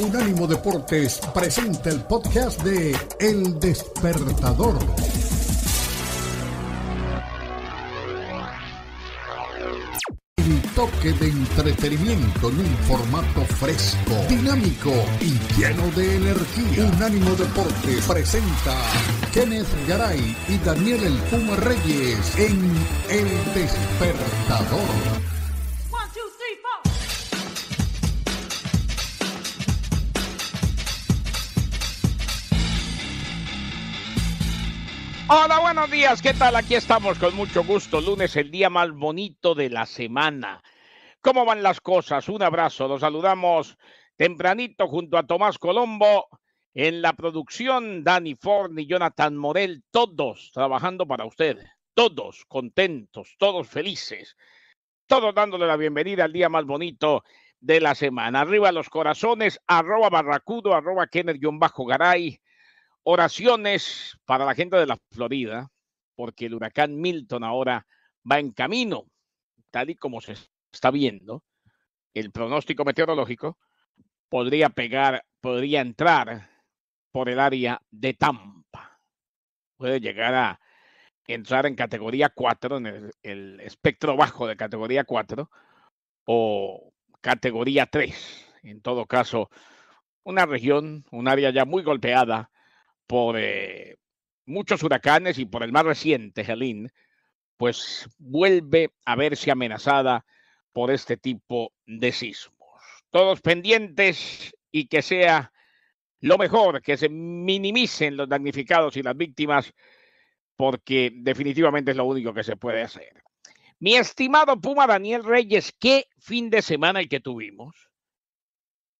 Unánimo Deportes presenta el podcast de El Despertador. El toque de entretenimiento en un formato fresco, dinámico y lleno de energía. Unánimo Deportes presenta Kenneth Garay y Daniel El Puma Reyes en El Despertador. Hola, buenos días, ¿qué tal? Aquí estamos con mucho gusto. Lunes, el día más bonito de la semana. ¿Cómo van las cosas? Un abrazo, los saludamos tempranito junto a Tomás Colombo. En la producción, Danny Ford y Jonathan Morel, todos trabajando para usted, todos contentos, todos felices, todos dándole la bienvenida al día más bonito de la semana. Arriba los corazones, arroba barracudo, arroba Bajo garay Oraciones para la gente de la Florida, porque el huracán Milton ahora va en camino, tal y como se está viendo. El pronóstico meteorológico podría pegar, podría entrar por el área de Tampa. Puede llegar a entrar en categoría 4, en el, el espectro bajo de categoría 4 o categoría 3. En todo caso, una región, un área ya muy golpeada por eh, muchos huracanes y por el más reciente, Helene, pues vuelve a verse amenazada por este tipo de sismos. Todos pendientes y que sea lo mejor, que se minimicen los damnificados y las víctimas, porque definitivamente es lo único que se puede hacer. Mi estimado Puma Daniel Reyes, qué fin de semana el que tuvimos.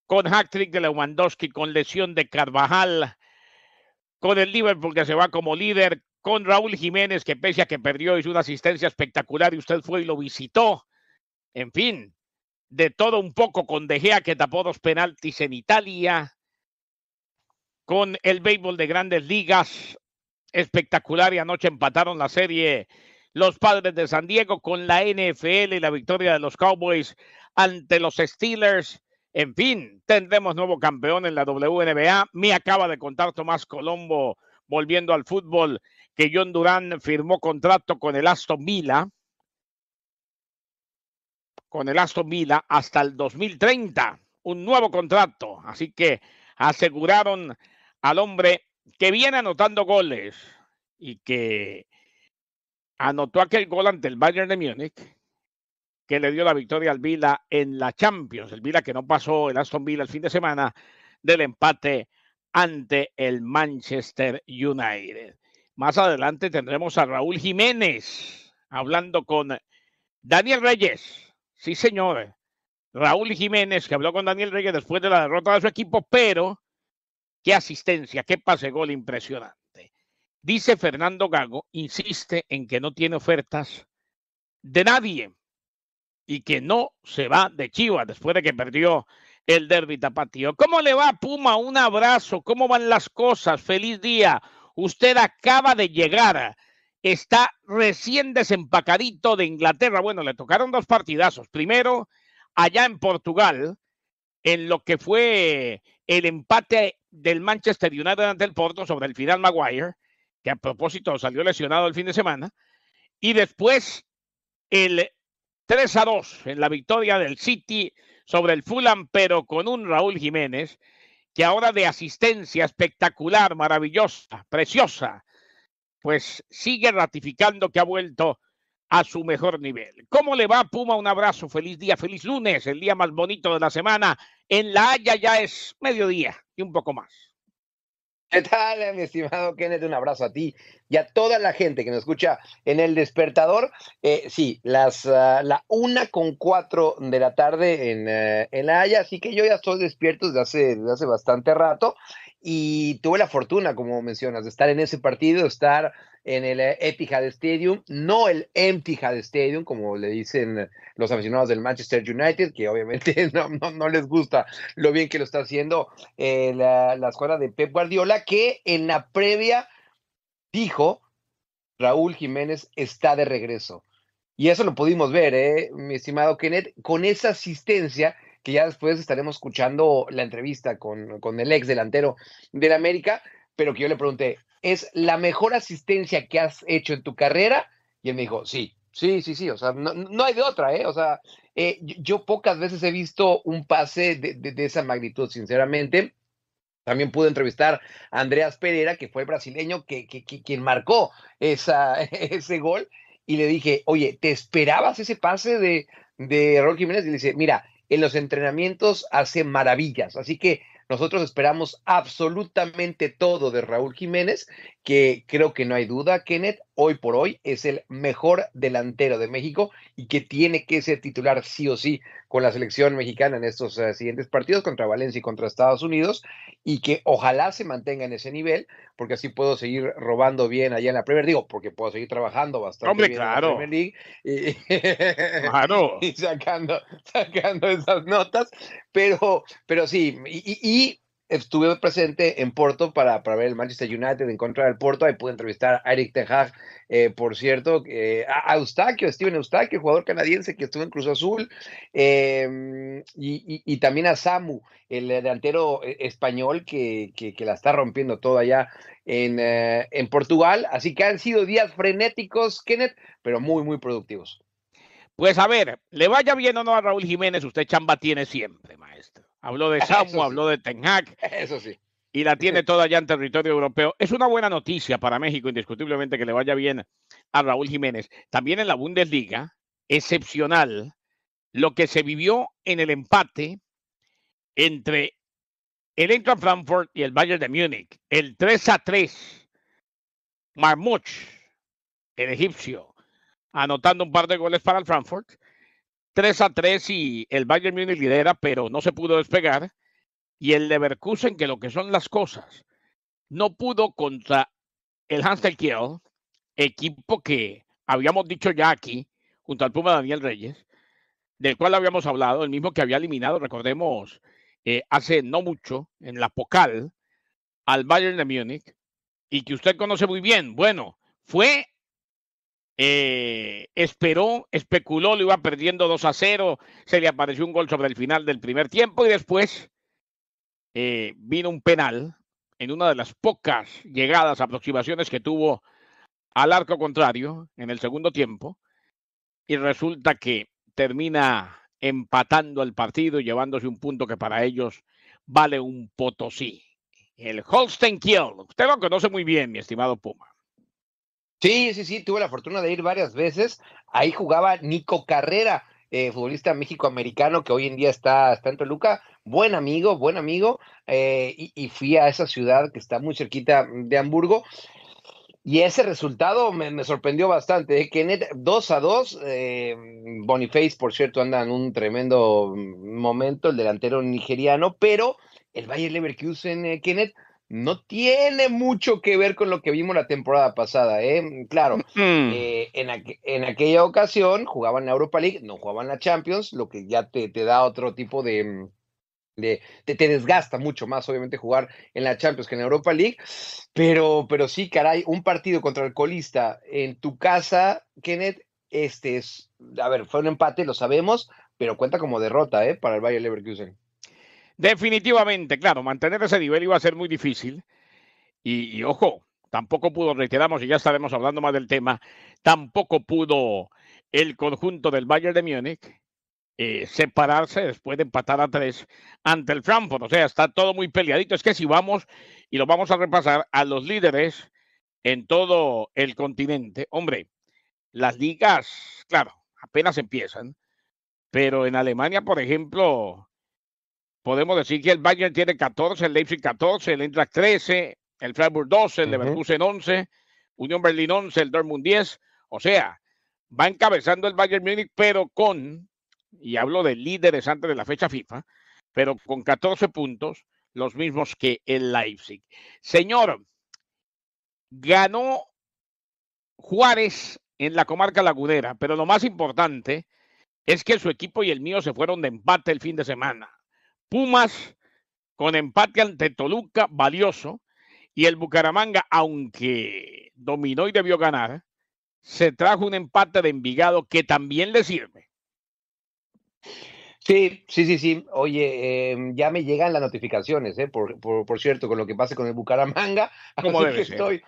Con hat de Lewandowski, con lesión de Carvajal, con el Liverpool que se va como líder, con Raúl Jiménez que pese a que perdió hizo una asistencia espectacular y usted fue y lo visitó. En fin, de todo un poco con De Gea que tapó dos penaltis en Italia, con el béisbol de grandes ligas espectacular y anoche empataron la serie los padres de San Diego con la NFL y la victoria de los Cowboys ante los Steelers. En fin, tendremos nuevo campeón en la WNBA. Me acaba de contar Tomás Colombo, volviendo al fútbol, que John Durán firmó contrato con el Aston Villa. Con el Aston Villa hasta el 2030. Un nuevo contrato. Así que aseguraron al hombre que viene anotando goles y que anotó aquel gol ante el Bayern de Múnich que le dio la victoria al Vila en la Champions. El Vila que no pasó el Aston Villa el fin de semana del empate ante el Manchester United. Más adelante tendremos a Raúl Jiménez hablando con Daniel Reyes. Sí, señor. Raúl Jiménez, que habló con Daniel Reyes después de la derrota de su equipo, pero qué asistencia, qué pase gol impresionante. Dice Fernando Gago, insiste en que no tiene ofertas de nadie y que no se va de Chivas después de que perdió el derby tapatío. ¿Cómo le va Puma? Un abrazo, ¿cómo van las cosas? Feliz día. Usted acaba de llegar, está recién desempacadito de Inglaterra. Bueno, le tocaron dos partidazos. Primero, allá en Portugal, en lo que fue el empate del Manchester United ante el Porto sobre el final Maguire, que a propósito salió lesionado el fin de semana. Y después el 3 a 2 en la victoria del City sobre el Fulham, pero con un Raúl Jiménez que ahora de asistencia espectacular, maravillosa, preciosa, pues sigue ratificando que ha vuelto a su mejor nivel. ¿Cómo le va Puma? Un abrazo, feliz día, feliz lunes, el día más bonito de la semana. En La Haya ya es mediodía y un poco más. ¿Qué tal, eh, mi estimado Kenneth? Un abrazo a ti y a toda la gente que nos escucha en el despertador. Eh, sí, las, ah, la una con cuatro de la tarde en, eh, en, La Haya, así que yo ya estoy despierto desde hace, desde hace bastante rato y tuve la fortuna, como mencionas, de estar en ese partido, estar en el eh, Etihad Stadium, no el Had Stadium, como le dicen los aficionados del Manchester United, que obviamente no, les gusta lo bien que lo está haciendo eh, la, escuela de Pep Guardiola, que en la previa dijo, Raúl Jiménez está de regreso. Y eso lo pudimos ver, ¿eh, mi estimado Kenneth, con esa asistencia que ya después estaremos escuchando la entrevista con, el ex delantero del América, pero que yo le pregunté, ¿es la mejor asistencia que has hecho en tu carrera? Y él me dijo, sí, sí, sí, sí, o sea, no, hay de otra, ¿eh? O sea, eh, yo, pocas veces he visto un pase de, esa magnitud, sinceramente. También pude entrevistar a Andreas Pereira, que fue brasileño que, quien marcó esa, ese gol, y le dije, oye, ¿te esperabas ese pase de, de Jiménez? Y le dice, mira, en los entrenamientos hace maravillas. Así que nosotros esperamos absolutamente todo de Raúl Jiménez que creo que no hay duda, Kenneth, hoy por hoy es el mejor delantero de México y que tiene que ser titular sí o sí con la selección mexicana en estos eh, siguientes partidos contra Valencia y contra Estados Unidos y que ojalá se mantenga en ese nivel porque así puedo seguir robando bien allá en la Premier digo porque puedo seguir trabajando bastante bien en la Premier League y, sacando, sacando esas notas, pero, pero sí, y, y estuve presente en Porto para, para ver el Manchester United en contra del Porto. Ahí pude entrevistar a Eric Ten Hag, eh, por cierto, eh, a Eustaquio, Steven Eustaquio, jugador canadiense que estuvo en Cruz Azul, em, y, también a Samu, el delantero eh, español que, que, la está rompiendo toda allá en, en Portugal. Así que han sido días frenéticos, Kenneth, pero muy, muy productivos. Pues a ver, le vaya bien o no a Raúl Jiménez, usted chamba tiene siempre, maestro habló de Samu, habló de Ten Eso sí. Y la tiene toda ya en territorio europeo. Es una buena noticia para México, indiscutiblemente, que le vaya bien a Raúl Jiménez. También en la Bundesliga, excepcional, lo que se vivió en el empate entre el Eintracht Frankfurt y el Bayern de Múnich. El 3 a 3. Marmuch, el egipcio, anotando un par de goles para el Frankfurt. 3 a 3 y el Bayern Múnich lidera, pero no se pudo despegar. Y el Leverkusen, que lo que son las cosas, no pudo contra el Hansel Kiel, equipo que habíamos dicho ya aquí, junto al Puma Daniel Reyes, del cual habíamos hablado, el mismo que había eliminado, recordemos, eh, hace no mucho, en la Pocal, al Bayern de Múnich, y que usted conoce muy bien. Bueno, fue eh, esperó, especuló, lo iba perdiendo 2 a 0, se le apareció un gol sobre el final del primer tiempo y después eh, vino un penal en una de las pocas llegadas, aproximaciones que tuvo al arco contrario en el segundo tiempo y resulta que termina empatando el partido y llevándose un punto que para ellos vale un potosí. El Holstein Kiel, usted lo conoce muy bien, mi estimado Puma. Sí, sí, sí, tuve la fortuna de ir varias veces. Ahí jugaba Nico Carrera, eh, futbolista futbolista americano que hoy en día está, en Toluca. Buen amigo, buen amigo. Eh, y, fui a esa ciudad que está muy cerquita de Hamburgo. Y ese resultado me, sorprendió bastante. ¿eh? Kenneth, Que 2 a 2, Boniface, por cierto, anda en un tremendo mm, momento, el delantero nigeriano, pero el Bayern Leverkusen, Kenneth, no tiene mucho que ver con lo que vimos la temporada pasada. ¿eh? Mm, claro, mm. eh, en, en, aquella ocasión jugaban la Europa League, no jugaban la Champions, lo que ya te, da otro tipo de... Mm, de te, desgasta mucho más, obviamente, jugar en la Champions que en la Europa League, pero, pero sí, caray, un partido contra el colista en tu casa, Kenneth, este es, a ver, fue un empate, lo sabemos, pero cuenta como derrota, ¿eh? Para el Bayern Leverkusen. Definitivamente, claro, mantener ese nivel iba a ser muy difícil. Y, ojo, tampoco pudo, reiteramos, y ya estaremos hablando más del tema, tampoco pudo el conjunto del Bayern de Múnich eh, separarse después de empatar a tres ante el Frankfurt. O sea, está todo muy peleadito. Es que si vamos, y lo vamos a repasar, a los líderes en todo el continente, hombre, las ligas, claro, apenas empiezan, pero en Alemania, por ejemplo, podemos decir que el Bayern tiene 14, el Leipzig 14, el Eintracht 13, el Freiburg 12, el Leverkusen 11, Unión Berlín 11, el Dortmund 10. O sea, va encabezando el Bayern Múnich, pero con, y hablo de líderes antes de la fecha FIFA, pero con 14 puntos, los mismos que el Leipzig. Señor, ganó Juárez en la comarca lagunera, pero lo más importante es que su equipo y el mío se fueron de empate el fin de semana. Pumas con empate ante Toluca, valioso. Y el Bucaramanga, aunque dominó y debió ganar, se trajo un empate de Envigado que también le sirve. Sí, sí, sí, sí. Oye, em, ya me llegan las notificaciones, eh, por, por, cierto, con lo que pase con el Bucaramanga. Como que Estoy,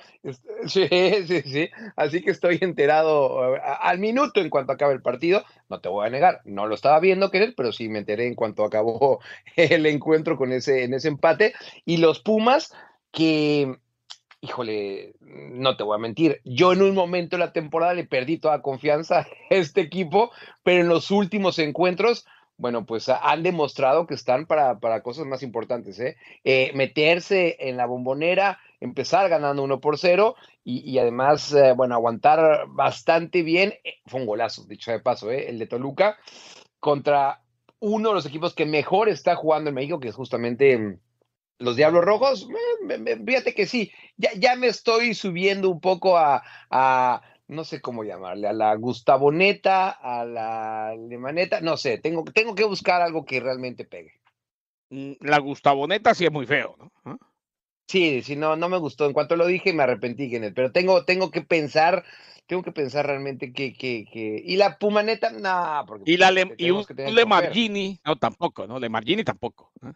sí, sí, sí. Así que estoy enterado eh, al minuto en cuanto acabe el partido. No te voy a negar, no lo estaba viendo, querer, pero sí me enteré en cuanto acabó el encuentro con ese, en ese empate. Y los Pumas, que híjole, no te voy a mentir, yo en un momento de la temporada le perdí toda confianza a este equipo, pero en los últimos encuentros bueno, pues han demostrado que están para, cosas más importantes, ¿eh? ¿eh? Meterse en la bombonera, empezar ganando uno por cero y, además, eh, bueno, aguantar bastante bien. Eh, fue un golazo, dicho de paso, ¿eh? El de Toluca contra uno de los equipos que mejor está jugando en México, que es justamente mm, los Diablos Rojos. Fíjate que sí, ya, ya me estoy subiendo un poco a no sé cómo llamarle, a la Gustavoneta, a la Lemaneta, no sé, tengo, tengo que buscar algo que realmente pegue. Mm, la Gustavoneta sí es muy feo, ¿no? ¿Ah? Sí, sí, no, no me gustó. En cuanto lo dije, me arrepentí, Kenneth, pero tengo, tengo que pensar, tengo que pensar realmente que, que, que... Y la Pumaneta, no, porque... Y, la pues, y un, no, tampoco, ¿no? Le Margini tampoco. ¿ah?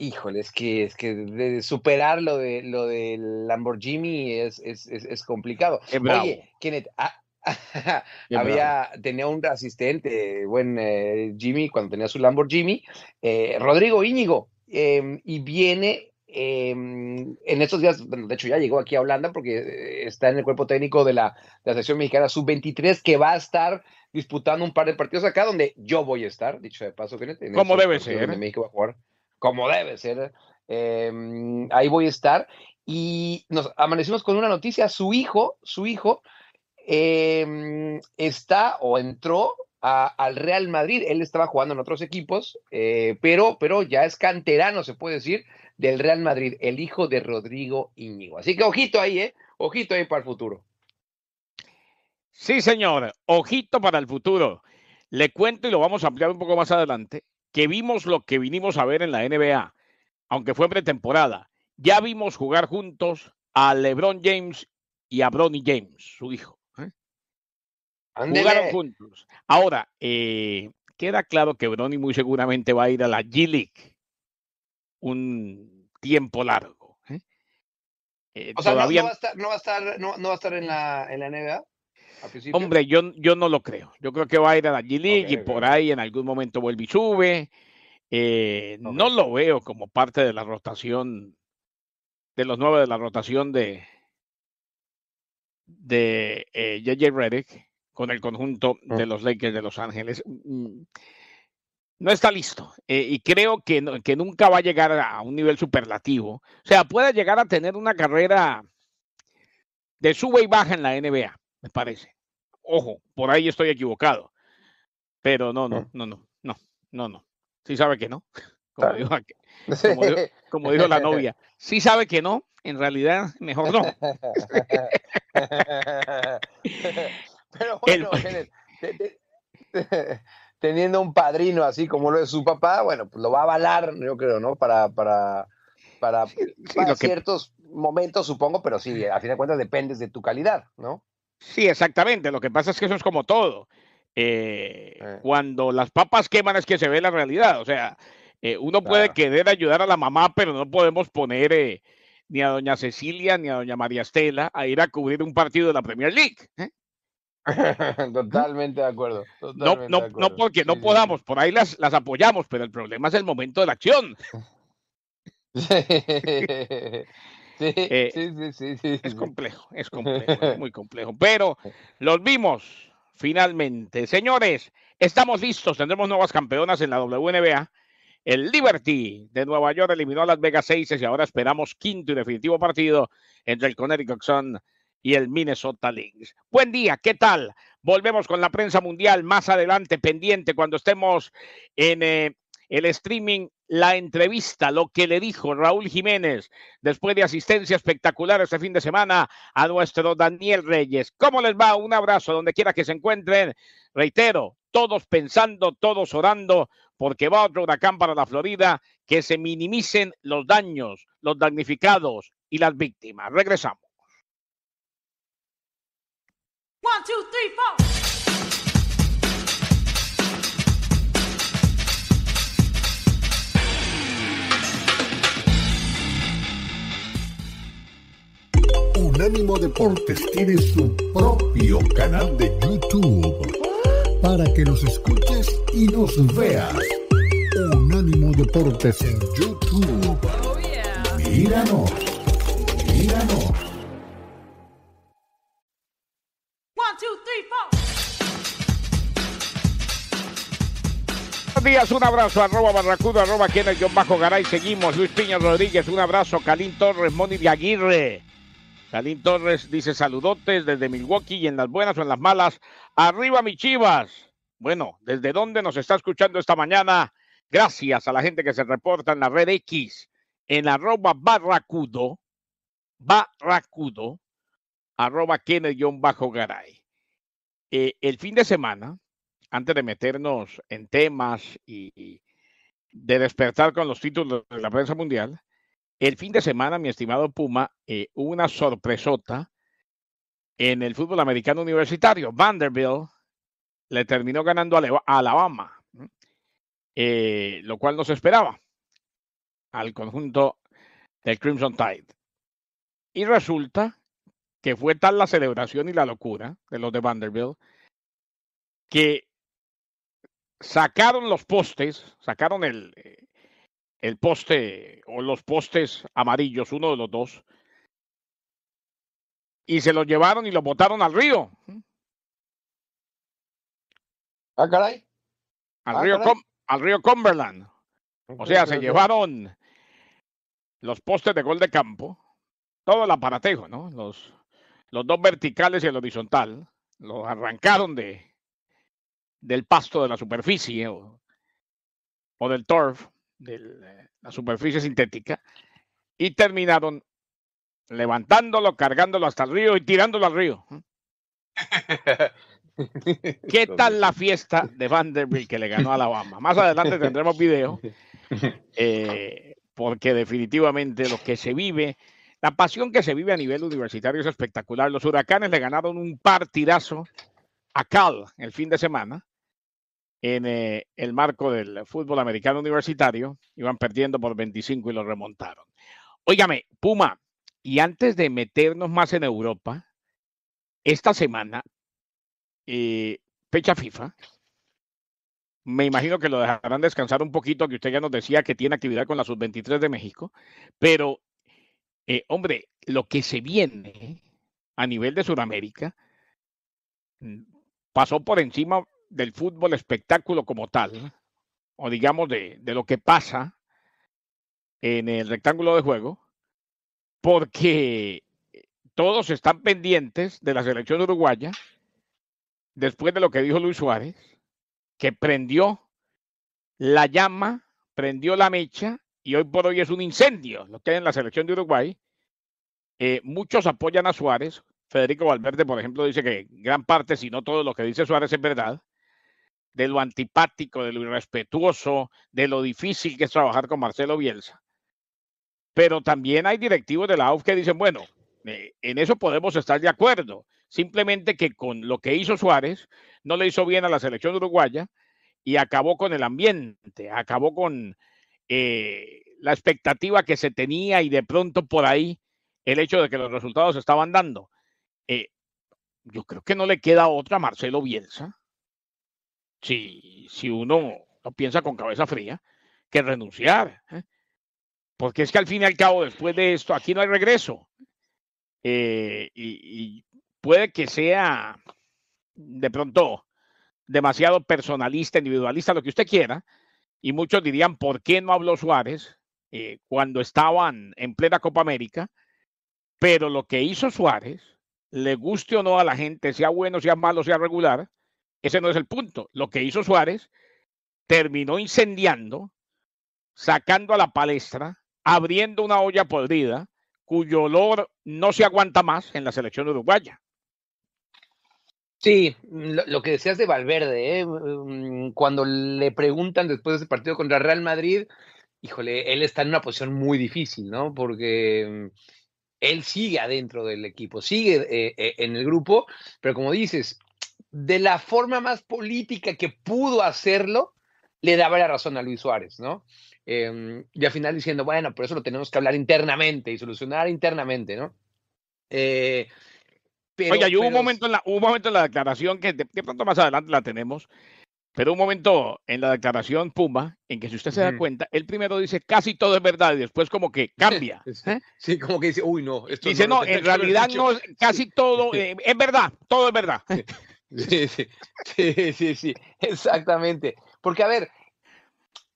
Híjole, es que, es que superar lo, de, lo del Lamborghini es, es, es, complicado. Oye, Kenneth, ah, había, tenía un asistente, buen eh, Jimmy, cuando tenía su Lamborghini, eh, Rodrigo Íñigo, em, y viene em, en estos días, de hecho ya llegó aquí a Holanda porque está en el cuerpo técnico de la, de mexicana sub-23 que va a estar disputando un par de partidos acá donde yo voy a estar, dicho de paso, Kenneth. Como debe ser. México va a jugar como debe ser, eh, ahí voy a estar. Y nos amanecimos con una noticia, su hijo, su hijo em, está o entró al Real Madrid, él estaba jugando en otros equipos, eh, pero, pero ya es canterano, se puede decir, del Real Madrid, el hijo de Rodrigo Íñigo. Así que ojito ahí, ¿eh? Ojito ahí para el futuro. Sí, señor, ojito para el futuro. Le cuento y lo vamos a ampliar un poco más adelante que vimos lo que vinimos a ver en la NBA, aunque fue pretemporada. Ya vimos jugar juntos a LeBron James y a Bronny James, su hijo. Jugaron juntos. Ahora, eh, queda claro que Bronny muy seguramente va a ir a la G League un tiempo largo. ¿Eh? Eh, o sea, no, va a estar, no, va a estar, en la NBA. Hombre, yo, yo no lo creo. Yo creo que va a ir a la G League y por ahí en algún momento vuelve y sube. Eh, no lo veo como parte de la rotación, de los nueve de la rotación de de JJ eh, Redick con el conjunto mm. de los Lakers de Los Ángeles. Mm, mm, no está listo eh, y creo que, que nunca va a llegar a un nivel superlativo. O sea, puede llegar a tener una carrera de sube y baja en la NBA, me parece. Ojo, por ahí estoy equivocado. Pero no, no, mm. no, no, no, no, no. Sí sabe que no. Como dijo, como, la novia, sí sabe que no, en realidad mejor no. Pero bueno, teniendo un padrino así como lo es su papá, bueno, pues lo va a avalar, yo creo, ¿no? Para, para, para, ciertos momentos, supongo, pero sí, a fin de cuentas dependes de tu calidad, ¿no? Sí, exactamente. Lo que pasa es que eso es como todo. Eh, cuando las papas queman es que se ve la realidad. O sea, eh, uno puede querer ayudar a la mamá, pero no podemos poner eh, ni a doña Cecilia ni a doña María Estela a ir a cubrir un partido de la Premier League. ¿Mm? totalmente de acuerdo. no, no, porque no podamos, por ahí las, las apoyamos, pero el problema es el momento de la acción. Eh, sí, sí, sí, Es complejo, es complejo, es muy complejo. Pero los vimos finalmente. Señores, estamos listos. Tendremos nuevas campeonas en la WNBA. El Liberty de Nueva York eliminó a Las Vegas Seises y ahora esperamos quinto y definitivo partido entre el Connecticut Sun y el Minnesota Lynx. Buen día, ¿qué tal? Volvemos con la prensa mundial más adelante, pendiente, cuando estemos en eh, el streaming, la entrevista, lo que le dijo Raúl Jiménez después de asistencia espectacular este fin de semana a nuestro Daniel Reyes. ¿Cómo les va? Un abrazo donde quiera que se encuentren. Reitero, todos pensando, todos orando, porque va otro huracán para la Florida, que se minimicen los daños, los damnificados y las víctimas. Regresamos. Unánimo Deportes tiene su propio canal de YouTube para que los escuches y nos veas. Unánimo Deportes en YouTube. Míranos. Míranos. días, un abrazo, arroba barracuda, arroba quienes bajo garay, seguimos, Luis Piña Rodríguez, un abrazo, Calín Torres, Moni de Aguirre, Jalín Torres dice saludotes desde Milwaukee y en las buenas o en las malas. Arriba mi chivas. Bueno, ¿desde dónde nos está escuchando esta mañana? Gracias a la gente que se reporta en la red X, en arroba barracudo, barracudo, arroba Bajo garay eh, el fin de semana, antes de meternos en temas y de despertar con los títulos de la prensa mundial, el fin de semana, mi estimado Puma, hubo eh, una sorpresota en el fútbol americano universitario. Vanderbilt le terminó ganando a Alabama, eh, lo cual no se esperaba al conjunto del Crimson Tide. Y resulta que fue tal la celebración y la locura de los de Vanderbilt que sacaron los postes, sacaron el, eh, el poste o los postes amarillos, uno de los dos, y se los llevaron y los botaron al río. Ah, al, ah, río, Com al río Cumberland. O sea, se llevaron los postes de gol de campo, todo el aparatejo, ¿no? Los, los dos verticales y el horizontal, los arrancaron de, del pasto de la superficie o, o del turf de eh, la superficie sintética y terminaron levantándolo, cargándolo hasta el río y tirándolo al río. ¿Qué tal la fiesta de Vanderbilt que le ganó a Alabama? Más adelante tendremos video, eh, porque definitivamente lo que se vive, la pasión que se vive a nivel universitario es espectacular. Los huracanes le ganaron un partidazo a Cal el fin de semana en eh, el marco del fútbol americano universitario. Iban perdiendo por 25 y lo remontaron. Óigame, Puma, y antes de meternos más en Europa, esta semana, eh, fecha FIFA, me imagino que lo dejarán descansar un poquito, que usted ya nos decía que tiene actividad con la sub-23 de México, pero, eh, hombre, lo que se viene a nivel de Sudamérica mm, pasó por encima del fútbol espectáculo como tal, o digamos de, lo que pasa en el rectángulo de juego, porque eh, todos están pendientes de la selección uruguaya después de lo que dijo Luis Suárez, que prendió la llama, prendió la mecha y hoy por hoy es un incendio lo que hay en la selección de Uruguay. Eh, muchos apoyan a Suárez. Federico Valverde, por ejemplo, dice que gran parte, si no todo lo que dice Suárez es verdad de lo antipático, de lo irrespetuoso, de lo difícil que es trabajar con Marcelo Bielsa. Pero también hay directivos de la AUF que dicen, bueno, eh, en eso podemos estar de acuerdo. Simplemente que con lo que hizo Suárez no le hizo bien a la selección uruguaya y acabó con el ambiente, acabó con eh, la expectativa que se tenía y de pronto por ahí el hecho de que los resultados estaban dando. Eh, yo creo que no le queda otra a Marcelo Bielsa si, si uno piensa con cabeza fría, que renunciar. ¿eh? Porque es que al fin y al cabo, después de esto, aquí no hay regreso. Eh, y, puede que sea de pronto demasiado personalista, individualista, lo que usted quiera. Y muchos dirían, ¿por qué no habló Suárez eh, cuando estaban en plena Copa América? Pero lo que hizo Suárez, le guste o no a la gente, sea bueno, sea malo, sea regular, ese no es el punto. Lo que hizo Suárez terminó incendiando, sacando a la palestra, abriendo una olla podrida cuyo olor no se aguanta más en la selección uruguaya. Sí, mm, lo, que decías de Valverde, ¿eh? mm, mm, cuando le preguntan después de ese partido contra Real Madrid, híjole, él está en una posición muy difícil, ¿no? Porque él sigue adentro del equipo, sigue eh, eh, en el grupo, pero como dices, de la forma más política que pudo hacerlo, le daba la razón a Luis Suárez, ¿no? Em, y al final diciendo, bueno, por eso lo tenemos que hablar internamente y solucionar internamente, ¿no? Eh, pero, un momento en la, un momento la declaración que de, pronto más adelante la tenemos, pero un momento en la declaración Puma, en que si usted se da cuenta, él primero dice casi todo es verdad y después como que cambia. ¿eh? Sí, como que dice, uy, no, esto Dice, no, en realidad no, casi todo, eh, es verdad, todo es verdad. Sí, sí, sí, exactamente. Porque, a ver,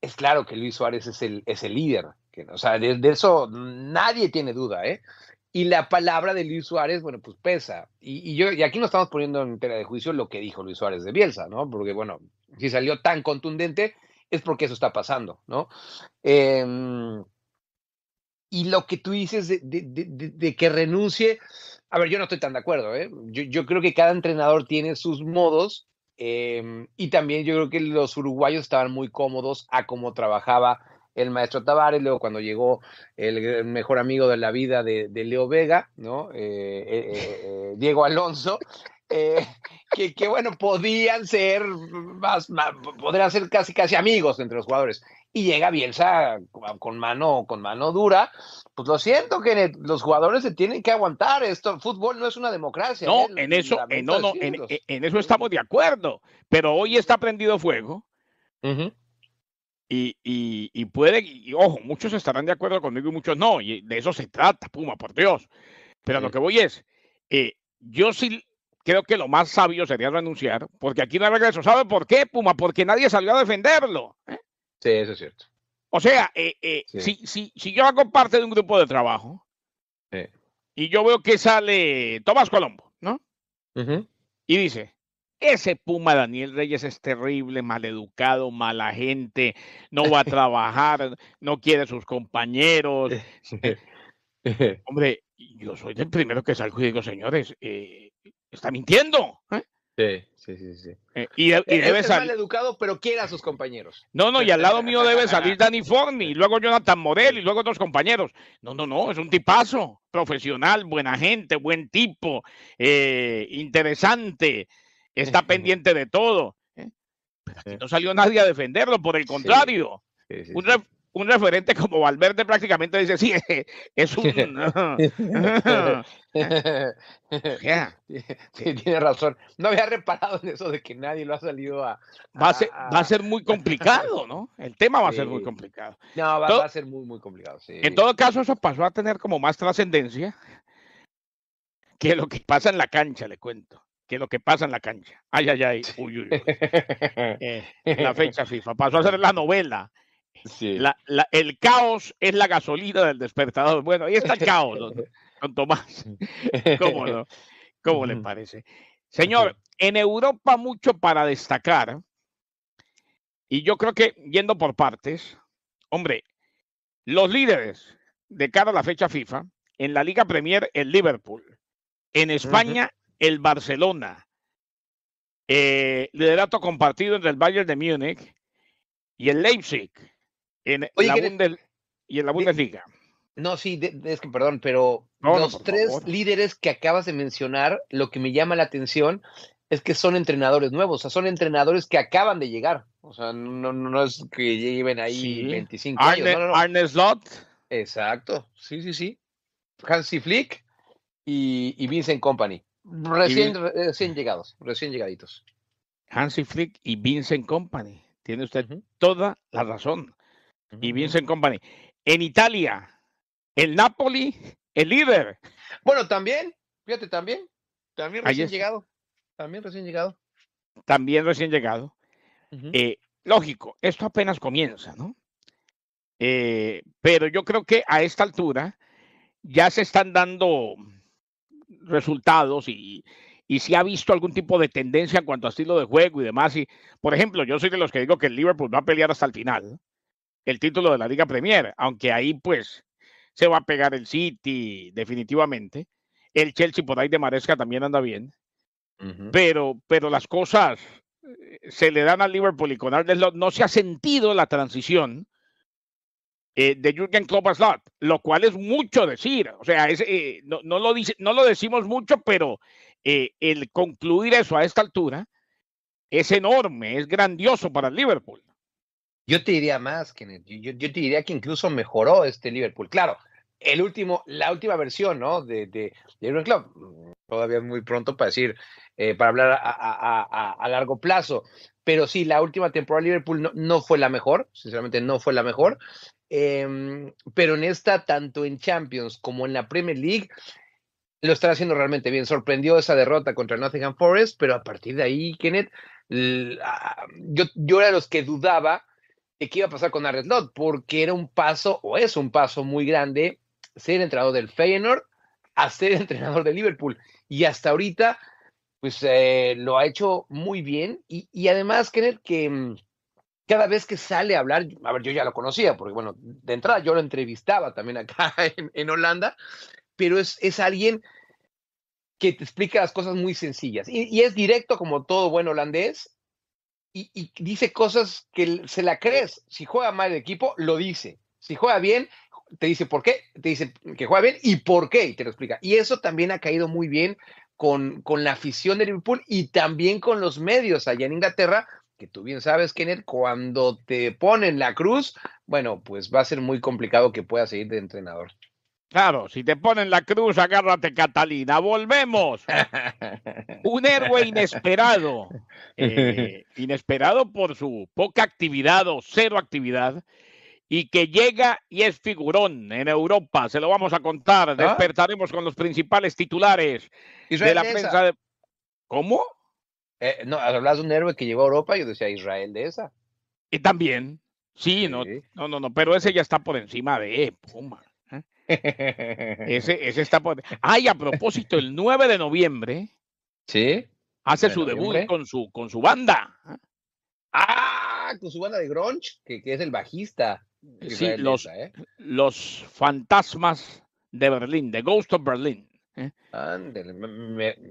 es claro que Luis Suárez es el, es el líder, que, o sea, de, eso nadie tiene duda, ¿eh? Y la palabra de Luis Suárez, bueno, pues pesa. Y, yo, y aquí no estamos poniendo en tela de juicio lo que dijo Luis Suárez de Bielsa, ¿no? Porque, bueno, si salió tan contundente, es porque eso está pasando, ¿no? Em, y lo que tú dices de que renuncie, a ver, yo no estoy tan de acuerdo, ¿eh? Yo, creo que cada entrenador tiene sus modos em, y también yo creo que los uruguayos estaban muy cómodos a cómo trabajaba el maestro Tavares, luego cuando llegó el mejor amigo de la vida de, Leo Vega, ¿no? Eh, eh, eh, Diego Alonso, que, bueno, podían ser más, más podrían ser casi casi amigos entre los jugadores y llega Bielsa con mano, con mano dura. Pues lo siento, que los jugadores se tienen que aguantar. Esto, el fútbol no es una democracia. No, ¿eh? en eso, en, eh, no, no, eh, en, eso estamos de acuerdo. Pero hoy está prendido fuego. y, puede, y, ojo, muchos estarán de acuerdo conmigo y muchos no. Y de eso se trata, Puma, por Dios. Pero lo que voy es, yo sí creo que lo más sabio sería renunciar, porque aquí no hay regreso. ¿Sabe por qué, Puma? Porque nadie salió a defenderlo. Sí, eso es cierto. O sea, eh, eh, si, yo hago parte de un grupo de trabajo y yo veo que sale Tomás Colombo, ¿no? Y dice, ese Puma Daniel Reyes es terrible, maleducado, mala gente, no va a trabajar, no quiere a sus compañeros. Eh, hombre, yo soy el primero que salgo y digo, señores, está mintiendo. ¿eh? Sí, sí, sí, sí. Eh, y, e-, debe es mal educado, pero quiere a sus compañeros. No, no, y al lado mío debe salir Danny Forney, y luego Jonathan Morel, y luego otros compañeros. No, no, no, es un tipazo, profesional, buena gente, buen tipo, eh, interesante, está pendiente de todo. ¿eh? aquí no salió nadie a defenderlo, por el contrario. Sí, sí, un referente como Valverde prácticamente dice, sí, es un... sí, tiene razón. No había reparado en eso de que nadie lo ha salido a... Va a ser, va a ser muy complicado, ¿no? El tema va a ser muy complicado. No, va, a ser muy, muy complicado, En todo caso, eso pasó a tener como más trascendencia que lo que pasa en la cancha, le cuento que lo que pasa en la cancha. Ay, ay, ay. Uy, uy, eh, la fecha FIFA. Pasó a ser la novela la, el caos es la gasolina del despertador. Bueno, ahí está el caos, don, Tomás. ¿Cómo, le parece? Señor, en Europa mucho para destacar. Y yo creo que, yendo por partes, hombre, los líderes de cara a la fecha FIFA, en la Liga Premier el Liverpool, en España el Barcelona, eh, liderato compartido entre el Bayern de Múnich y el Leipzig y en la Bundesliga. No, sí, es que perdón, pero los tres líderes que acabas de mencionar, lo que me llama la atención es que son entrenadores nuevos, o sea, son entrenadores que acaban de llegar. O sea, no, es que lleven ahí 25 años. Arne Slot. Exacto, sí, sí, sí. Hansi Flick y, Vincent Company. Recién, llegados, recién llegaditos. Hansi Flick y Vincent Company. Tiene usted toda la razón y Vincent Company. En Italia, el Napoli, el líder. Bueno, también, fíjate, también, también recién llegado. También recién llegado. También recién llegado. Eh, lógico, esto apenas comienza, ¿no? Eh, pero yo creo que a esta altura ya se están dando resultados y, y si ha visto algún tipo de tendencia en cuanto a estilo de juego y demás. Y, por ejemplo, yo soy de los que digo que el Liverpool va a pelear hasta el final el título de la Liga Premier, aunque ahí pues se va a pegar el City definitivamente. El Chelsea por ahí de Maresca también anda bien. pero, pero las cosas eh, se le dan al Liverpool y con Arden no se ha sentido la transición eh, de Jürgen Klopp a lo cual es mucho decir. O sea, eh, no, lo no lo decimos mucho, pero el concluir eso a esta altura es enorme, es grandioso para el Liverpool. Yo te diría más, Kenneth. Yo, te diría que incluso mejoró este Liverpool. Claro, el último, la última versión, ¿no? De, de, Club. Mm, todavía muy pronto para decir, eh, para hablar a, largo plazo. Pero sí, la última temporada de Liverpool no, fue la mejor, sinceramente no fue la mejor. Em, pero en esta, tanto en Champions como en la Premier League, lo están haciendo realmente bien. Sorprendió esa derrota contra Nottingham Forest, pero a partir de ahí, Kenneth, ah, yo, yo era de los que dudaba qué iba a pasar con Arne Slot, porque era un paso, o es un paso muy grande, ser entrenador del Feyenoord a ser entrenador del Liverpool. Y hasta ahorita, pues eh, lo ha hecho muy bien. Y, además, Kenneth, que mm, cada vez que sale a hablar, a ver, yo ya lo conocía, porque bueno, de entrada yo lo entrevistaba también acá en, en Holanda, pero es, alguien que te explica las cosas muy sencillas. Y, y, es directo como todo buen holandés, y, dice cosas que se la crees. Si juega mal el equipo, lo dice. Si juega bien, te dice por qué, te dice que juega bien y por qué, y te lo explica. Y eso también ha caído muy bien con, con la afición de Liverpool y también con los medios allá en Inglaterra, que tú bien sabes, Kenneth, cuando te ponen la cruz, bueno, pues va a ser muy complicado que pueda seguir de entrenador. Claro, si te ponen la cruz, agárrate Catalina. Volvemos. Un héroe inesperado. Eh, inesperado por su poca actividad o cero actividad. Y que llega y es figurón en Europa. Se lo vamos a contar. Ah. Despertaremos con los principales titulares de la prensa. ¿Cómo? Eh, no, hablas de un héroe que llegó a Europa. Yo decía Israel de esa. Y también. Sí, No, no, no, no, pero ese ya está por encima de Puma. ese, ese está por... Ay, a propósito, el 9 de noviembre. Sí. Hace su debut con su, con su banda. Ah, con su banda de grunge, que, que es el bajista. Sí, ¿eh? los, fantasmas de Berlín, The Ghost of Berlin. ¿eh?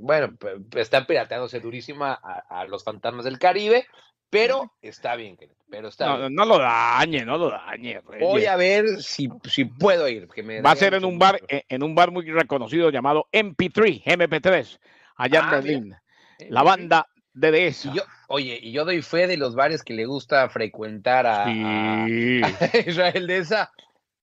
bueno, están pirateándose durísima a, los fantasmas del Caribe, pero está bien, pero está no, bien. No, lo dañe, no lo dañe. Voy a ver si, puedo ir. Va a ser en un, bar, en, un bar muy reconocido llamado MP3, MP3, allá en ah, Berlín. La banda de Y oye, y yo doy fe de los bares que le gusta frecuentar a, a Israel de esa.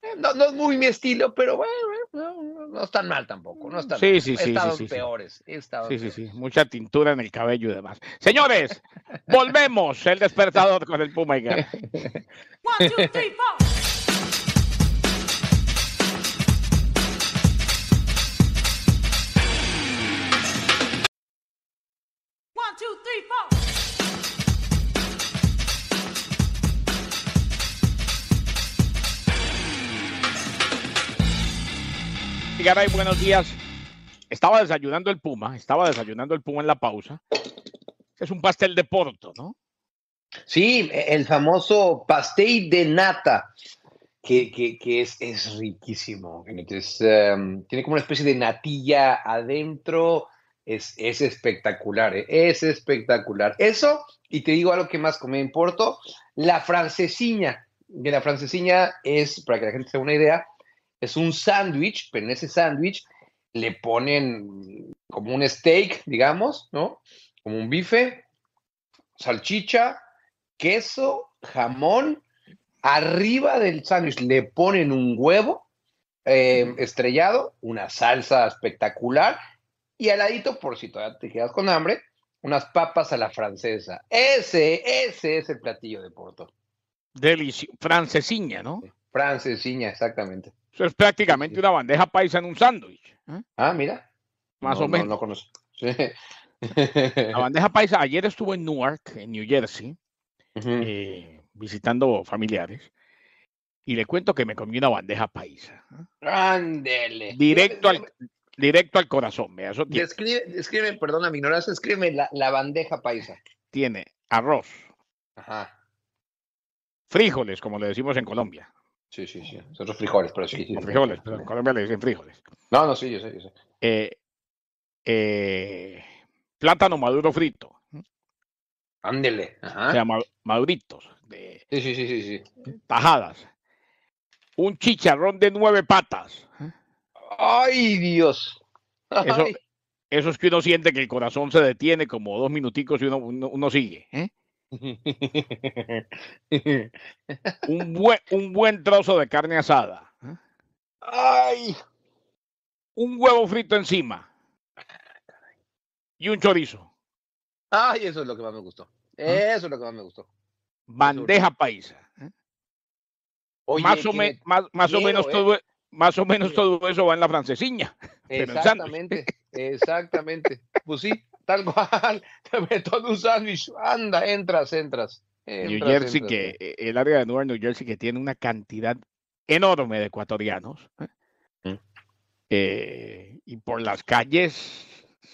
Eh, no, no, es muy mi estilo, pero bueno, eh, no, no están mal tampoco. No están sí, mal. Sí, sí, sí, peores. Sí, sí, sí. Mucha tintura en el cabello y demás. Señores, volvemos el despertador con el Puma y One, two, three, four. Garay, buenos días. Estaba desayunando el Puma, estaba desayunando el Puma en la pausa. Es un pastel de Porto, ¿no? Sí, el famoso pastel de nata, que, es, es, riquísimo. Entonces, em, tiene como una especie de natilla adentro. Es, es espectacular, ¿eh? es espectacular. Eso, y te digo algo que más comí en Porto, la francesiña. la francesiña es, para que la gente se una idea, es un sándwich, pero en ese sándwich le ponen como un steak, digamos, ¿no? Como un bife, salchicha, queso, jamón, arriba del sándwich le ponen un huevo em, estrellado, una salsa espectacular y al ladito, por si todavía te quedas con hambre, unas papas a la francesa. Ese, ese es el platillo de Porto. Delicioso. Francesiña, ¿no? Francesiña, exactamente. Eso es prácticamente una bandeja paisa en un sándwich. Ah, ah mira. Más o menos. La bandeja paisa, ayer estuve en Newark, en New Jersey, eh, visitando familiares. Y le cuento que me comí una bandeja paisa. Ándele. Directo al, directo al corazón, Escribe, Eso tiene. perdona mi ignorancia, escribe la, la, bandeja paisa. Tiene arroz. Ajá. Frijoles, como le decimos en Colombia. Sí, sí, sí. Son los frijoles, pero sí. sí frijoles, pero en Colombia le dicen frijoles. No, no, sí, yo sé, yo sé. Eh, eh, plátano maduro frito. Ándele. O sea, maduritos. De, sí, sí, sí, sí, sí. Tajadas. Un chicharrón de nueve patas. ¡Ay, Dios! Eso, eso, es que uno siente que el corazón se detiene como dos minuticos y uno, uno, uno sigue. ¿eh? un, buen, un buen trozo de carne asada. ¿eh? ¡Ay! Un huevo frito encima. Y un chorizo. ¡Ay! Eso es lo que más me gustó. ¿Ah? Eso es lo que más me gustó. Bandeja paisa. ¿eh? más, o menos ¿eh? todo, más o menos todo eso va en la francesiña. Exactamente, exactamente. Pues sí, tal cual, te meto un sándwich, anda, entras, entras. New Jersey, que eh, el área de Nueva New Jersey, que tiene una cantidad enorme de ecuatorianos, ¿eh? Mm. Eh, y por las calles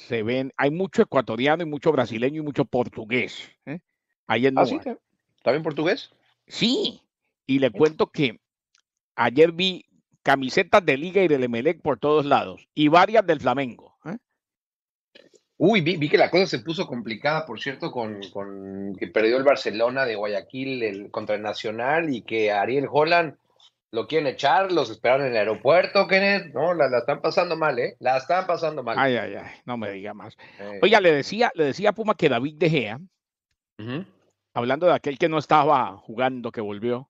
se ven, hay mucho ecuatoriano y mucho brasileño y mucho portugués. ¿eh? en ¿Ah, sí? ¿También portugués? Sí, y le cuento que ayer vi camisetas de Liga y del Emelec por todos lados y varias del Flamengo. Uy, vi, que la cosa se puso complicada, por cierto, con, que perdió el Barcelona de Guayaquil el, contra el Nacional y que Ariel Holland lo quieren echar, los esperaron en el aeropuerto, Kenneth. No, la, están pasando mal, ¿eh? La están pasando mal. Ay, ay, ay, no me diga más. Oye, eh. Oiga, le decía, le decía a Puma que David De Gea, hablando de aquel que no estaba jugando, que volvió,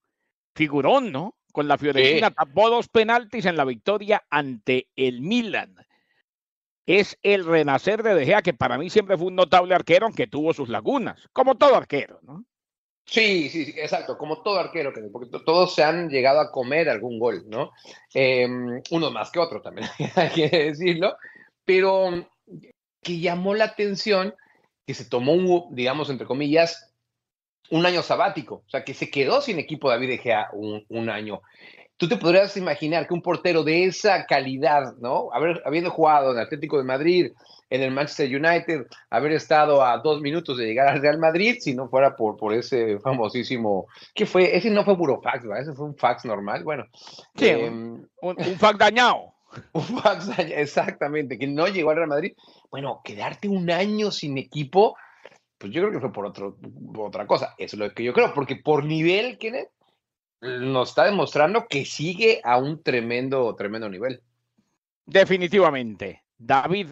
figurón, ¿no? Con la Fiorentina, tapó dos penaltis en la victoria ante el Milan es el renacer de De Gea, que para mí siempre fue un notable arquero, aunque tuvo sus lagunas, como todo arquero, ¿no? Sí, sí, exacto, como todo arquero, porque todos se han llegado a comer algún gol, ¿no? Em, uno más que otro también, hay que decirlo, pero mm, que llamó la atención que se tomó, un, digamos, entre comillas, un año sabático, o sea, que se quedó sin equipo David De un, un año tú te podrías imaginar que un portero de esa calidad, ¿no? Haber, habiendo jugado en Atlético de Madrid, en el Manchester United, haber estado a dos minutos de llegar al Real Madrid, si no fuera por, por ese famosísimo, ¿qué fue? Ese no fue puro fax, ¿verdad? Ese fue un fax normal, bueno. Em, un, fax dañado. un fax dañado, exactamente, que no llegó al Real Madrid. Bueno, quedarte un año sin equipo, pues yo creo que fue por, otro, por otra cosa. Eso es lo que yo creo, porque por nivel, que nos está demostrando que sigue a un tremendo, tremendo nivel. Definitivamente. David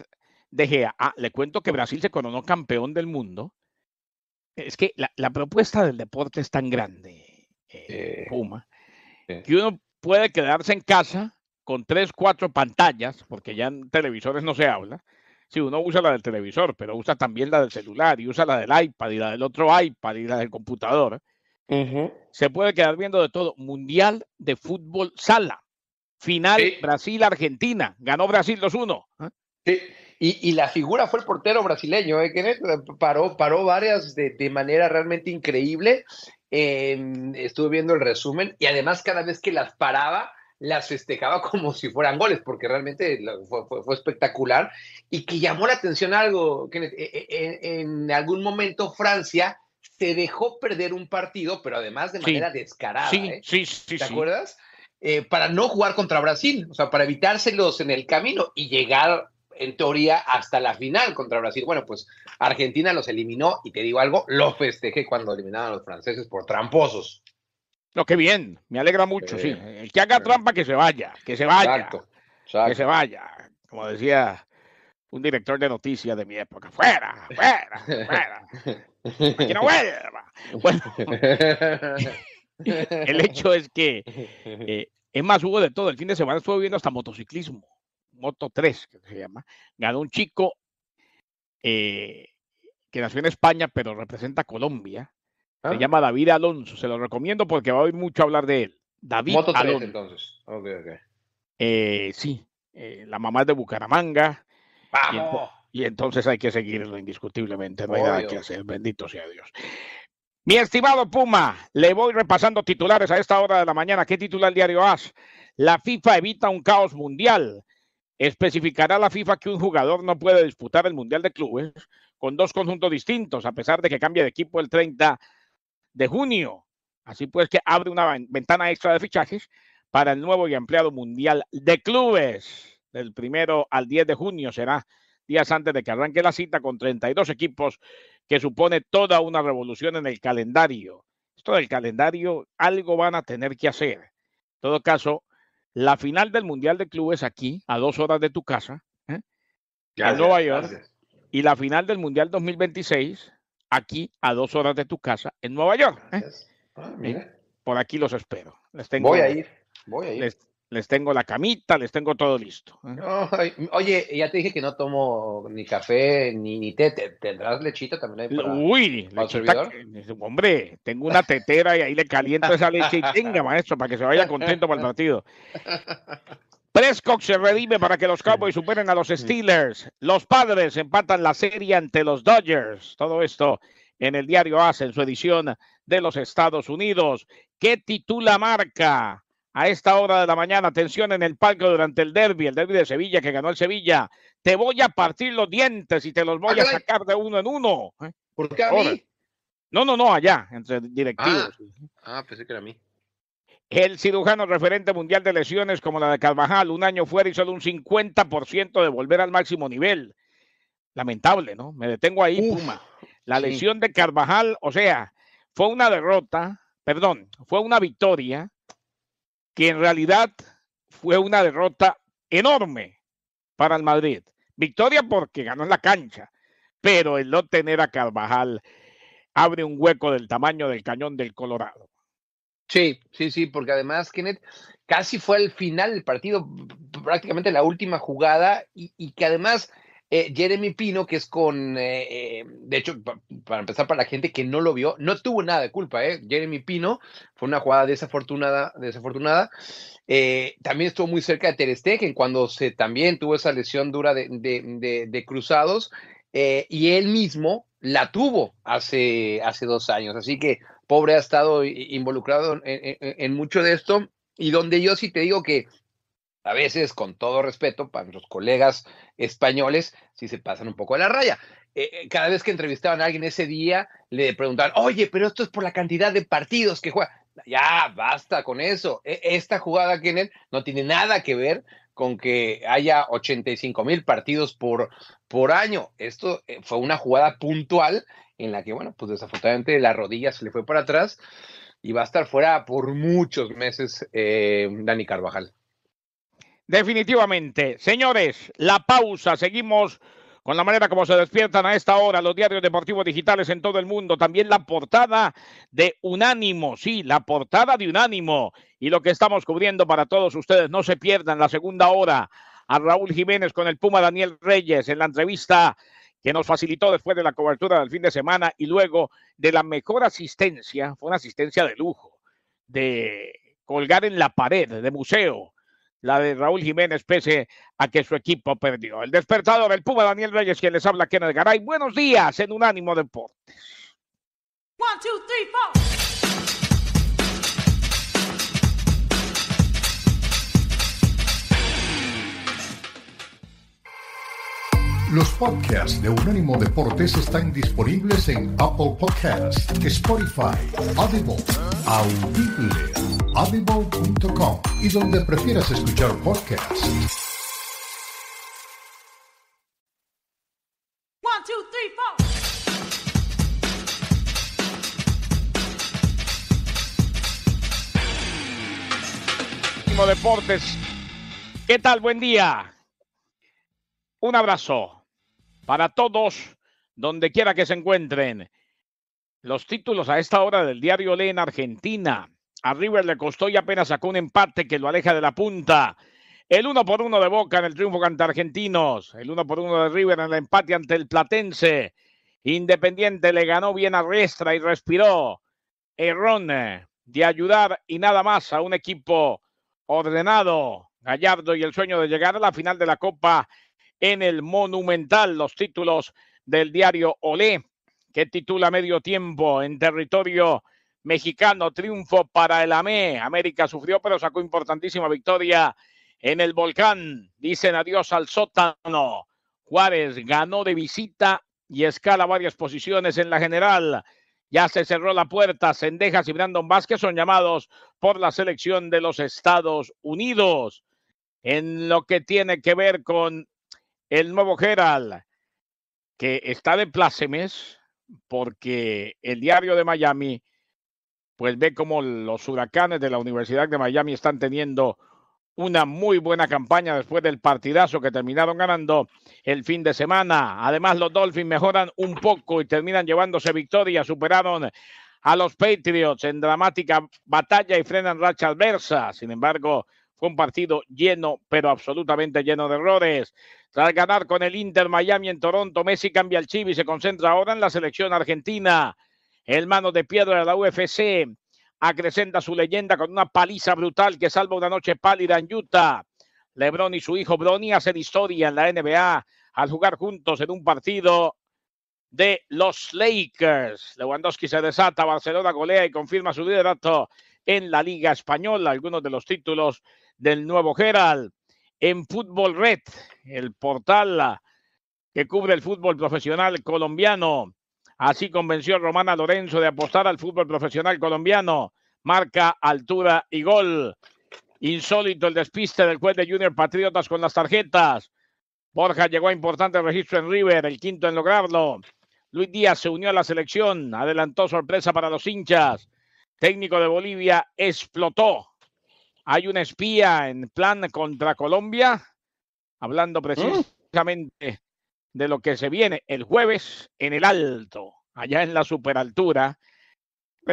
De Gea. Ah, le cuento que Brasil se coronó campeón del mundo. Es que la, propuesta del deporte es tan grande, eh, Puma, que uno puede quedarse en casa con tres, cuatro pantallas, porque ya en televisores no se habla. Si uno usa la del televisor, pero usa también la del celular y usa la del iPad y la del otro iPad y la del computador se puede quedar viendo de todo. Mundial de fútbol sala. Final Brasil-Argentina. Ganó Brasil 2-1. Ah. Y, la figura fue el portero brasileño, que ¿eh, eh, Paró, paró varias de, manera realmente increíble. estuve viendo el resumen y además cada vez que las paraba, las festejaba como si fueran goles, porque realmente fue, espectacular. Y que llamó la atención algo, que eh, en algún momento Francia se dejó perder un partido, pero además de manera descarada. Sí, ¿eh? sí, sí. ¿Te acuerdas? Eh, para no jugar contra Brasil, o sea, para evitárselos en el camino y llegar, en teoría, hasta la final contra Brasil. Bueno, pues Argentina los eliminó y te digo algo, lo festejé cuando eliminaban a los franceses por tramposos. ¡Lo que bien, me alegra mucho, sí. El que haga trampa, que se vaya, que se vaya. Que se vaya, como decía un director de noticias de mi época. ¡Fuera! ¡Fuera! ¡Fuera! no vuelva! Bueno, el hecho es que, eh, es más, hubo de todo. El fin de semana estuve viendo hasta motociclismo. Moto 3, que se llama. Ganó un chico eh, que nació en España, pero representa Colombia. Se ah. llama David Alonso. Se lo recomiendo porque va a oír mucho hablar de él. David Alonso. entonces. Eh, sí, la mamá es de Bucaramanga. Y, entonces hay que seguirlo indiscutiblemente, no hay nada que hacer, bendito sea Dios. Mi estimado Puma, le voy repasando titulares a esta hora de la mañana. ¿Qué titular diario has? La FIFA evita un caos mundial. Especificará la FIFA que un jugador no puede disputar el Mundial de Clubes con dos conjuntos distintos, a pesar de que cambie de equipo el 30 de junio. Así pues que abre una ventana extra de fichajes para el nuevo y ampliado Mundial de Clubes el primero al 10 de junio será días antes de que arranque la cita con 32 equipos que supone toda una revolución en el calendario. Esto del calendario, algo van a tener que hacer. En todo caso, la final del Mundial de Clubes aquí, a dos horas de tu casa, ¿eh? en Nueva York, y la final del Mundial 2026, aquí, a dos horas de tu casa, en Nueva York. ¿eh? Ah, ¿Eh? Por aquí los espero. Les tengo, voy a ir, voy a ir les tengo la camita, les tengo todo listo. oye, ya te dije que no tomo ni café ni, ni té. ¿Tendrás lechita también? Uy, eh, hombre, tengo una tetera y ahí le caliento esa leche y tenga, maestro, para que se vaya contento para el partido. Prescott se redime para que los Cowboys superen a los Steelers. Los padres empatan la serie ante los Dodgers. Todo esto en el diario AS, en su edición de los Estados Unidos. ¿Qué titula marca? a esta hora de la mañana. Atención en el palco durante el derby, el derby de Sevilla que ganó el Sevilla. Te voy a partir los dientes y te los voy a sacar de uno en uno. ¿eh? ¿Por qué No, no, no, allá, entre directivos. Ah. ah, pensé que era a mí. El cirujano referente mundial de lesiones como la de Carvajal, un año fuera y solo un 50% de volver al máximo nivel. Lamentable, ¿no? Me detengo ahí, Puma. La lesión de Carvajal, o sea, fue una derrota, perdón, fue una victoria, que en realidad fue una derrota enorme para el Madrid. Victoria porque ganó en la cancha, pero el no tener a Carvajal abre un hueco del tamaño del cañón del Colorado. Sí, sí, sí, porque además, Kenneth, casi fue el final del partido, prácticamente la última jugada, y, y que además eh, Jeremy Pino, que es con, eh, eh, de hecho, para empezar, para la gente que no lo vio, no tuvo nada de culpa, ¿eh? Jeremy Pino fue una jugada desafortunada, desafortunada. también estuvo muy cerca de Ter Stegen cuando se, también tuvo esa lesión dura de, cruzados y él mismo la tuvo hace, hace dos años. Así que pobre ha estado involucrado en, en mucho de esto y donde yo sí te digo que a veces, con todo respeto, para nuestros colegas españoles, sí se pasan un poco de la raya. Eh, eh, cada vez que entrevistaban a alguien ese día, le preguntaban, oye, pero esto es por la cantidad de partidos que juega. Ya, basta con eso. E, esta jugada que en él no tiene nada que ver con que haya 85 mil partidos por, por año. Esto eh, fue una jugada puntual en la que, bueno, pues desafortunadamente la rodilla se le fue para atrás y va a estar fuera por muchos meses Dani Carvajal. Definitivamente. Señores, la pausa. Seguimos con la manera como se despiertan a esta hora los diarios deportivos digitales en todo el mundo. También la portada de Unánimo, sí, la portada de Unánimo. Y lo que estamos cubriendo para todos ustedes, no se pierdan la segunda hora a Raúl Jiménez con el Puma Daniel Reyes en la entrevista que nos facilitó después de la cobertura del fin de semana y luego de la mejor asistencia, fue una asistencia de lujo, de colgar en la pared de museo la de Raúl Jiménez, pese a que su equipo perdió. El despertador, del Puma Daniel Reyes, quien les habla, el Garay. Buenos días en Unánimo Deportes. Los podcasts de Unánimo Deportes están disponibles en Apple Podcasts, Spotify, Audible, Audible Abibo.com y donde prefieras escuchar podcasts. Deportes. ¿Qué tal? Buen día. Un abrazo para todos, donde quiera que se encuentren. Los títulos a esta hora del diario Lee en Argentina. A River le costó y apenas sacó un empate que lo aleja de la punta. El uno por uno de Boca en el triunfo ante Argentinos. El uno por uno de River en el empate ante el Platense. Independiente le ganó bien a Riestra y respiró. Errón de ayudar y nada más a un equipo ordenado. Gallardo y el sueño de llegar a la final de la Copa en el Monumental. Los títulos del diario Olé, que titula Medio Tiempo en territorio mexicano, triunfo para el AME. América sufrió, pero sacó importantísima victoria en el volcán. Dicen adiós al sótano. Juárez ganó de visita y escala varias posiciones en la general. Ya se cerró la puerta. Sendejas y Brandon Vázquez son llamados por la selección de los Estados Unidos. En lo que tiene que ver con el nuevo Gerald, que está de plácemes, porque el diario de Miami pues ve como los huracanes de la Universidad de Miami están teniendo una muy buena campaña después del partidazo que terminaron ganando el fin de semana. Además, los Dolphins mejoran un poco y terminan llevándose victoria. Superaron a los Patriots en dramática batalla y frenan racha adversa. Sin embargo, fue un partido lleno, pero absolutamente lleno de errores. Tras ganar con el Inter Miami en Toronto, Messi cambia el chip y se concentra ahora en la selección argentina el mano de piedra de la UFC acrecenta su leyenda con una paliza brutal que salva una noche pálida en Utah. LeBron y su hijo Bronny hacen historia en la NBA al jugar juntos en un partido de los Lakers. Lewandowski se desata, Barcelona golea y confirma su liderato en la Liga Española, algunos de los títulos del nuevo Gerald En Fútbol Red, el portal que cubre el fútbol profesional colombiano, Así convenció Romana Lorenzo de apostar al fútbol profesional colombiano. Marca, altura y gol. Insólito el despiste del juez de Junior Patriotas con las tarjetas. Borja llegó a importante registro en River, el quinto en lograrlo. Luis Díaz se unió a la selección, adelantó sorpresa para los hinchas. Técnico de Bolivia explotó. Hay un espía en plan contra Colombia, hablando ¿Eh? precisamente de lo que se viene el jueves en el alto, allá en la superaltura.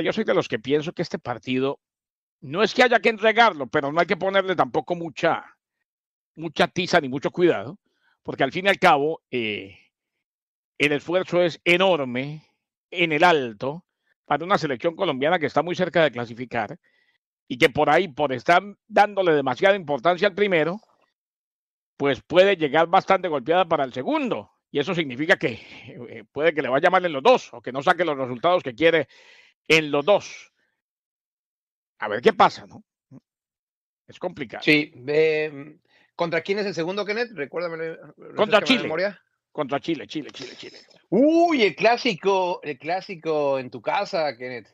yo soy de los que pienso que este partido no es que haya que entregarlo, pero no hay que ponerle tampoco mucha, mucha tiza ni mucho cuidado, porque al fin y al cabo eh, el esfuerzo es enorme en el alto para una selección colombiana que está muy cerca de clasificar y que por ahí, por estar dándole demasiada importancia al primero, pues puede llegar bastante golpeada para el segundo. Y eso significa que eh, puede que le vaya mal en los dos o que no saque los resultados que quiere en los dos. A ver qué pasa, ¿no? Es complicado. Sí. Em, ¿Contra quién es el segundo, Kenneth? Recuérdame. Contra Chile. Contra Chile, Chile, Chile, Chile. Uy, el clásico, el clásico en tu casa, Kenneth.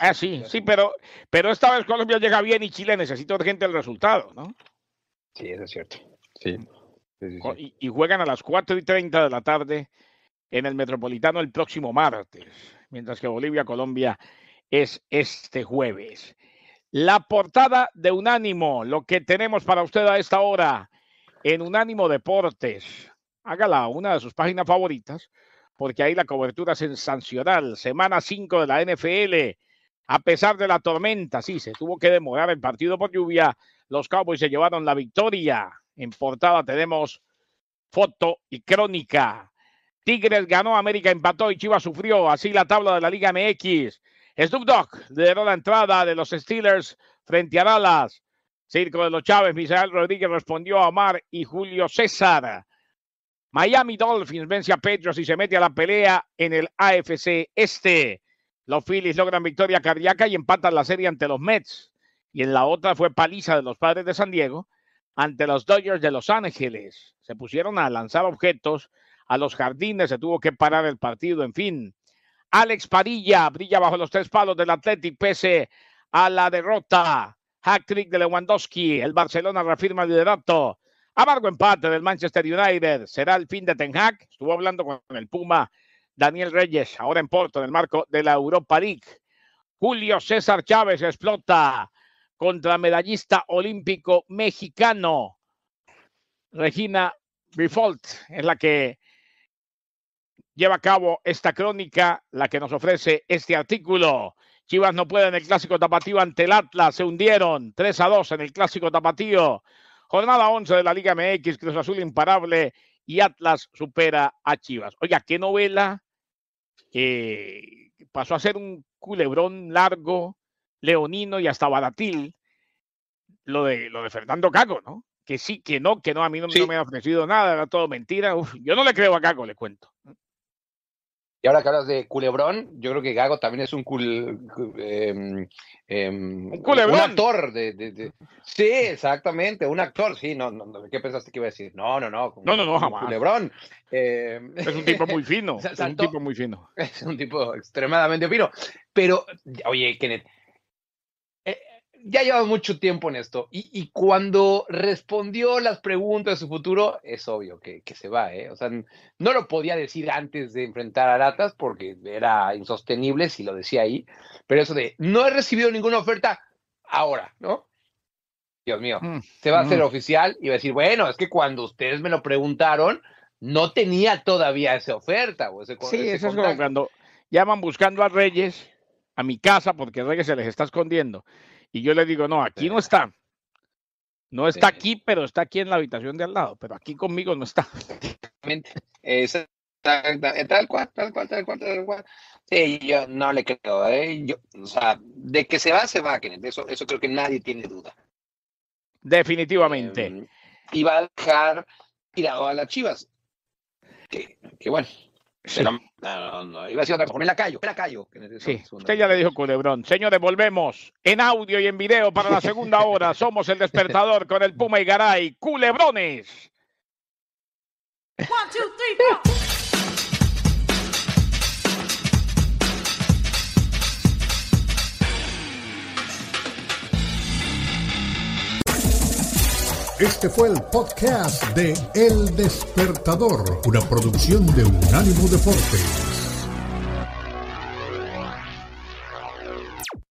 ah, sí, sí, pero, pero esta vez Colombia llega bien y Chile necesita urgente el resultado, ¿no? Sí, eso es cierto. Y, juegan a las 4 y 30 de la tarde en el Metropolitano el próximo martes, mientras que Bolivia-Colombia es este jueves. La portada de Unánimo, lo que tenemos para usted a esta hora en Unánimo Deportes. Hágala una de sus páginas favoritas, porque ahí la cobertura sensacional. Semana 5 de la NFL. A pesar de la tormenta, sí, se tuvo que demorar el partido por lluvia los Cowboys se llevaron la victoria. En portada tenemos foto y crónica. Tigres ganó, América empató y Chivas sufrió. Así la tabla de la Liga MX. Snoop Dogg lideró la entrada de los Steelers frente a Dallas. Circo de los Chávez, Misael Rodríguez respondió a Omar y Julio César. Miami Dolphins vence a Petros y se mete a la pelea en el AFC Este. Los Phillies logran victoria cardíaca y empatan la serie ante los Mets y en la otra fue paliza de los padres de San Diego ante los Dodgers de Los Ángeles. Se pusieron a lanzar objetos a los jardines, se tuvo que parar el partido, en fin. Alex Parilla, brilla bajo los tres palos del Athletic pese a la derrota. Hack trick de Lewandowski, el Barcelona reafirma el liderato. Amargo empate del Manchester United, será el fin de Ten Hag. Estuvo hablando con el Puma Daniel Reyes, ahora en Porto, en el marco de la Europa League. Julio César Chávez explota contra medallista olímpico mexicano. Regina Bifolt es la que lleva a cabo esta crónica, la que nos ofrece este artículo. Chivas no puede en el clásico tapatío ante el Atlas, se hundieron 3 a 2 en el clásico tapatío. Jornada 11 de la Liga MX, Cruz Azul imparable y Atlas supera a Chivas. Oiga, qué novela eh, pasó a ser un culebrón largo leonino y hasta baratil lo de, lo de Fernando gago ¿no? Que sí, que no, que no, a mí no, me ha ofrecido nada, era todo mentira. yo no le creo a gago le cuento. Y ahora que hablas de culebrón, yo creo que Gago también es un em, em, un, culebrón. actor de, sí, exactamente, un actor, sí, no, no, ¿qué pensaste que iba a decir? No, no, no, no, no, no culebrón. Em, es un tipo muy fino, es un tipo muy fino. Es un tipo extremadamente fino, pero oye, Kenneth, ya lleva mucho tiempo en esto y, y, cuando respondió las preguntas de su futuro, es obvio que, se va, ¿eh? O sea, no lo podía decir antes de enfrentar a Ratas porque era insostenible si lo decía ahí, pero eso de no he recibido ninguna oferta ahora, ¿no? Dios mío, mm, se va a hacer mm. oficial y va a decir, bueno, es que cuando ustedes me lo preguntaron, no tenía todavía esa oferta. O ese, sí, eso es como cuando llaman buscando a Reyes a mi casa porque Reyes se les está escondiendo. Y yo le digo, no, aquí no está. No está aquí, pero está aquí en la habitación de al lado, pero aquí conmigo no está. Exactamente. Eh, tal cual, tal cual, tal cual, tal cual. Sí, yo no le creo. ¿eh? o sea, de que se va, se va, Kenneth. Eso, eso creo que nadie tiene duda. Definitivamente. Em, y va a dejar tirado a las chivas. qué que bueno, pero, no, no, iba a decir otra cosa, la callo, callo. usted ya le dijo Culebrón. Señores, volvemos en audio y en video para la segunda hora. Somos el despertador con el Puma y Garay. Culebrones. Este fue el podcast de El Despertador, una producción de Unánimo Deporte.